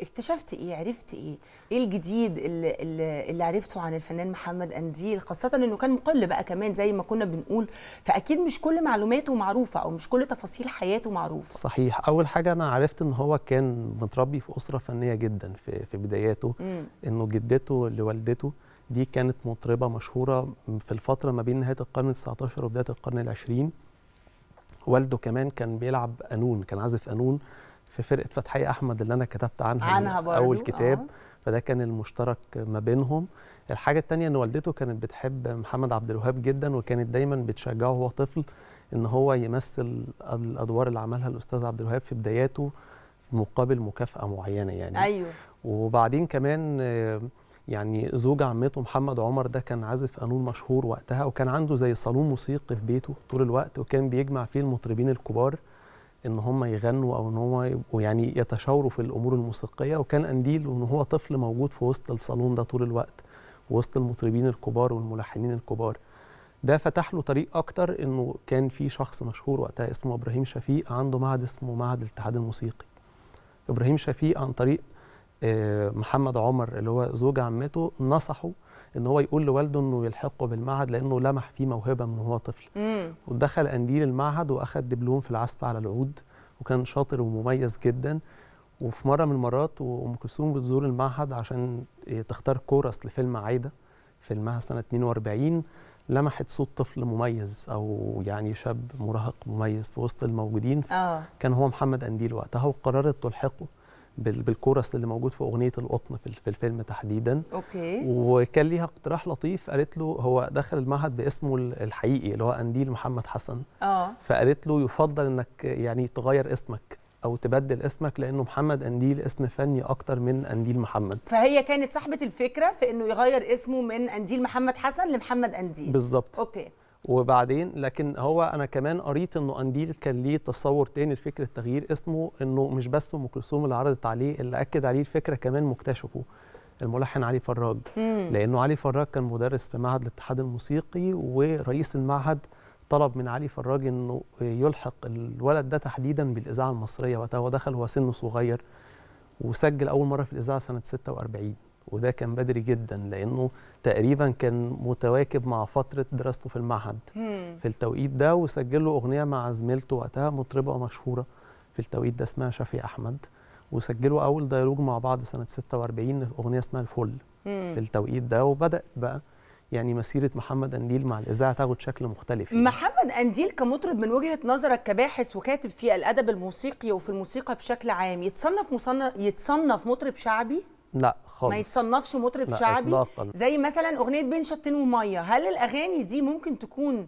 اكتشفت ايه عرفت ايه ايه الجديد اللي, اللي عرفته عن الفنان محمد انديل خاصه انه كان مقل بقى كمان زي ما كنا بنقول فاكيد مش كل معلوماته معروفه او مش كل تفاصيل حياته معروفه صحيح اول حاجه انا عرفت ان هو كان متربي في اسره فنيه جدا في, في بداياته مم. انه جدته لوالدته دي كانت مطربه مشهوره في الفتره ما بين نهايه القرن ال19 وبدايه القرن العشرين والده كمان كان بيلعب قانون كان عازف قانون في فرقه فتحي احمد اللي انا كتبت عنها, عنها برضو. اول كتاب آه. فده كان المشترك ما بينهم الحاجه الثانيه ان والدته كانت بتحب محمد عبد الوهاب جدا وكانت دايما بتشجعه وهو طفل ان هو يمثل الادوار اللي عملها الاستاذ عبد الوهاب في بداياته مقابل مكافاه معينه يعني ايوه وبعدين كمان يعني زوج عمته محمد عمر ده كان عازف قانون مشهور وقتها وكان عنده زي صالون موسيقي في بيته طول الوقت وكان بيجمع فيه المطربين الكبار ان هم يغنوا او ان هم يبقوا يعني يتشاوروا في الامور الموسيقيه وكان انديل وان هو طفل موجود في وسط الصالون ده طول الوقت وسط المطربين الكبار والملحنين الكبار ده فتح له طريق اكتر انه كان في شخص مشهور وقتها اسمه ابراهيم شفيق عنده معهد اسمه معهد الاتحاد الموسيقي ابراهيم شفيق عن طريق آه، محمد عمر اللي هو زوج عمته نصحه ان هو يقول لوالده انه يلحقه بالمعهد لانه لمح فيه موهبه من هو طفل مم. ودخل قنديل المعهد واخذ دبلوم في العزف على العود وكان شاطر ومميز جدا وفي مره من المرات وام كلثوم بتزور المعهد عشان آه، تختار كورس لفيلم عايده فيلمها سنه 42 لمحت صوت طفل مميز او يعني شاب مراهق مميز في وسط الموجودين آه. كان هو محمد قنديل وقتها وقررت تلحقه بالكورس اللي موجود في اغنيه القطن في الفيلم تحديدا اوكي وكان ليها اقتراح لطيف قالت له هو دخل المعهد باسمه الحقيقي اللي هو انديل محمد حسن اه فقالت له يفضل انك يعني تغير اسمك او تبدل اسمك لانه محمد انديل اسم فني اكتر من انديل محمد فهي كانت صاحبه الفكره في انه يغير اسمه من انديل محمد حسن لمحمد انديل بالظبط اوكي وبعدين لكن هو انا كمان قريت انه انديل كان ليه تصور تاني لفكره التغيير اسمه انه مش بس ام كلثوم اللي عرضت عليه اللي اكد عليه الفكره كمان مكتشفه الملحن علي فراج مم. لانه علي فراج كان مدرس في معهد الاتحاد الموسيقي ورئيس المعهد طلب من علي فراج انه يلحق الولد ده تحديدا بالاذاعه المصريه وقتها هو دخل هو سنه صغير وسجل اول مره في الاذاعه سنه 46 وده كان بدري جدا لانه تقريبا كان متواكب مع فتره دراسته في المعهد مم. في التوقيت ده وسجل له اغنيه مع زميلته وقتها مطربه مشهوره في التوقيت ده اسمها شفي احمد وسجلوا اول ديالوج مع بعض سنه 46 اغنيه اسمها الفل مم. في التوقيت ده وبدات بقى يعني مسيره محمد انديل مع الاذاعه تاخد شكل مختلف يعني. محمد انديل كمطرب من وجهه نظرك كباحث وكاتب في الادب الموسيقي وفي الموسيقى بشكل عام يتصنف مصنف يتصنف مطرب شعبي لا خالص ما يتصنفش مطرب شعبي إطلاقاً. زي مثلا اغنيه بين شطين وميه هل الاغاني دي ممكن تكون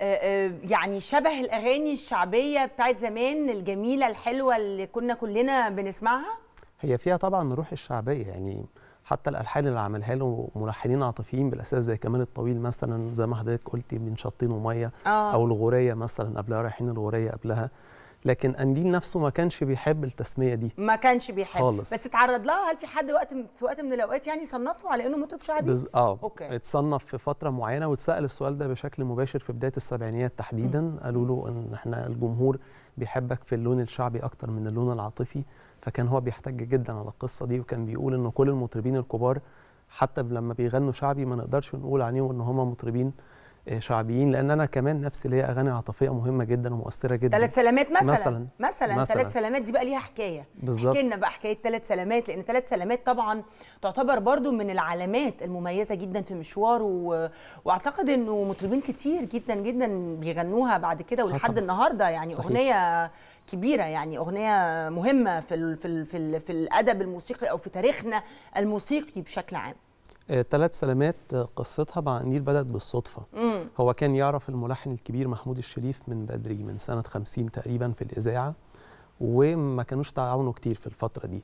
آه، آه، يعني شبه الاغاني الشعبيه بتاعت زمان الجميله الحلوه اللي كنا كلنا بنسمعها هي فيها طبعا روح الشعبيه يعني حتى الالحان اللي عملها له ملحنين عاطفيين بالاساس زي كمال الطويل مثلا زي ما حضرتك قلتي من شطين وميه آه. او الغوريه مثلا قبلها رايحين الغوريه قبلها لكن قنديل نفسه ما كانش بيحب التسميه دي ما كانش بيحب خالص بس اتعرض لها هل في حد وقت في وقت من الاوقات يعني صنفه على انه مطرب شعبي بز... اه أوكي. اتصنف في فتره معينه واتسال السؤال ده بشكل مباشر في بدايه السبعينيات تحديدا م. قالوا له ان احنا الجمهور بيحبك في اللون الشعبي اكتر من اللون العاطفي فكان هو بيحتج جدا على القصه دي وكان بيقول ان كل المطربين الكبار حتى لما بيغنوا شعبي ما نقدرش نقول عليهم ان هم مطربين آه، شعبيين لان انا كمان نفسي ليا اغاني عاطفيه مهمه جدا ومؤثره جدا ثلاث سلامات مثلا مثلا مثلا ثلاث سلامات دي بقى ليها حكايه بالظبط احكي لنا بقى حكايه ثلاث سلامات لان ثلاث سلامات طبعا تعتبر برضو من العلامات المميزه جدا في مشواره و... واعتقد انه مطربين كتير جدا جدا بيغنوها بعد كده ولحد النهارده يعني صحيح. اغنيه كبيره يعني اغنيه مهمه في ال... في ال... في, ال... في الادب الموسيقي او في تاريخنا الموسيقي بشكل عام ثلاث آه، سلامات آه، قصتها مع النيل بدات بالصدفه مم. هو كان يعرف الملحن الكبير محمود الشريف من بدري من سنه 50 تقريبا في الاذاعه وما كانوش تعاونوا كتير في الفتره دي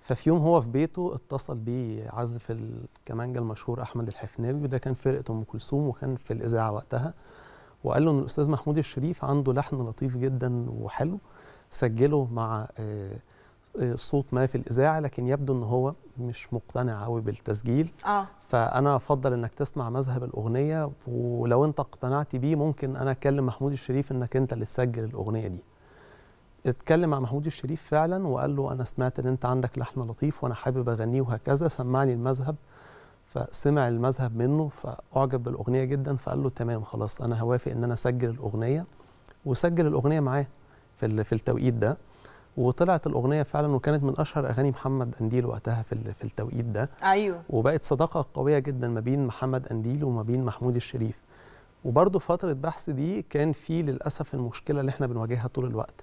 ففي يوم هو في بيته اتصل بيه عزف الكمانجا المشهور احمد الحفناوي وده كان فرقه ام كلثوم وكان في الاذاعه وقتها وقال له ان الاستاذ محمود الشريف عنده لحن لطيف جدا وحلو سجله مع آه صوت ما في الاذاعه لكن يبدو ان هو مش مقتنع قوي بالتسجيل آه. فانا افضل انك تسمع مذهب الاغنيه ولو انت اقتنعت بيه ممكن انا اكلم محمود الشريف انك انت اللي تسجل الاغنيه دي اتكلم مع محمود الشريف فعلا وقال له انا سمعت ان انت عندك لحن لطيف وانا حابب اغنيه وهكذا سمعني المذهب فسمع المذهب منه فاعجب بالاغنيه جدا فقال له تمام خلاص انا هوافق ان انا اسجل الاغنيه وسجل الاغنيه معاه في في التوقيت ده وطلعت الاغنيه فعلا وكانت من اشهر اغاني محمد انديل وقتها في في التوقيت ده ايوه وبقت صداقه قويه جدا ما بين محمد انديل وما بين محمود الشريف وبرده فتره بحث دي كان في للاسف المشكله اللي احنا بنواجهها طول الوقت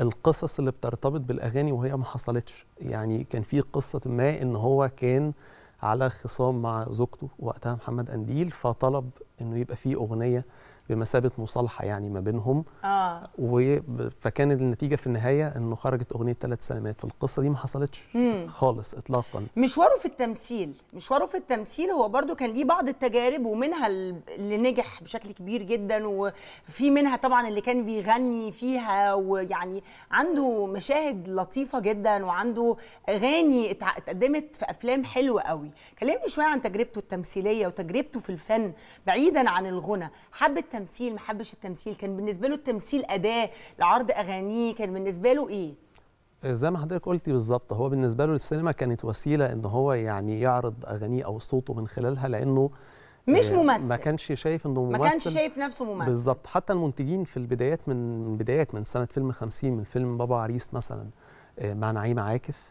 القصص اللي بترتبط بالاغاني وهي ما حصلتش يعني كان في قصه ما ان هو كان على خصام مع زوجته وقتها محمد انديل فطلب انه يبقى فيه اغنيه بمثابه مصالحه يعني ما بينهم اه فكان النتيجه في النهايه انه خرجت اغنيه ثلاث سلامات فالقصه دي ما حصلتش مم. خالص اطلاقا مشواره في التمثيل مشواره في التمثيل هو برده كان ليه بعض التجارب ومنها اللي نجح بشكل كبير جدا وفي منها طبعا اللي كان بيغني فيها ويعني عنده مشاهد لطيفه جدا وعنده اغاني اتقدمت في افلام حلوه قوي كلمني شويه عن تجربته التمثيليه وتجربته في الفن بعيدا عن الغنى حبت تمثيل ما حبش التمثيل كان بالنسبه له التمثيل اداه لعرض اغانيه كان بالنسبه له ايه آه، زي ما حضرتك قلتي بالظبط هو بالنسبه له السينما كانت وسيله ان هو يعني يعرض اغانيه او صوته من خلالها لانه مش آه، ممثل ما كانش شايف انه ممثل ما كانش شايف نفسه ممثل بالظبط حتى المنتجين في البدايات من بدايات من سنه فيلم 50 من فيلم بابا عريس مثلا آه، مع نعيم عاكف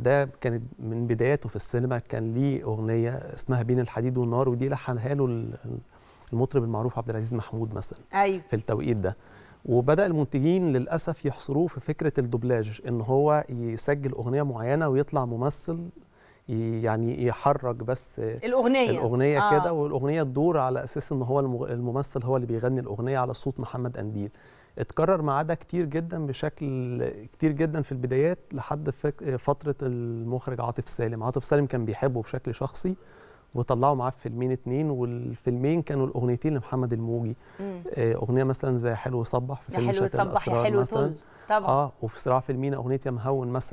ده كانت من بداياته في السينما كان ليه اغنيه اسمها بين الحديد والنار ودي لحنها له المطرب المعروف عبد العزيز محمود مثلا أيوه. في التوقيت ده وبدا المنتجين للاسف يحصروه في فكره الدوبلاج ان هو يسجل اغنيه معينه ويطلع ممثل يعني يحرك بس الاغنيه الاغنيه آه. كده والاغنيه تدور على اساس ان هو الممثل هو اللي بيغني الاغنيه على صوت محمد انديل اتكرر مع ده كتير جدا بشكل كتير جدا في البدايات لحد فتره المخرج عاطف سالم عاطف سالم كان بيحبه بشكل شخصي وطلعوا معاه فيلمين اتنين والفيلمين كانوا الاغنيتين لمحمد الموجي مم. آه، اغنيه مثلا زي حلو صبح في فيلم حلو صبح حلو مثلا طول. طبعا اه وفي صراع في المينا اغنيه يا مهون مثلا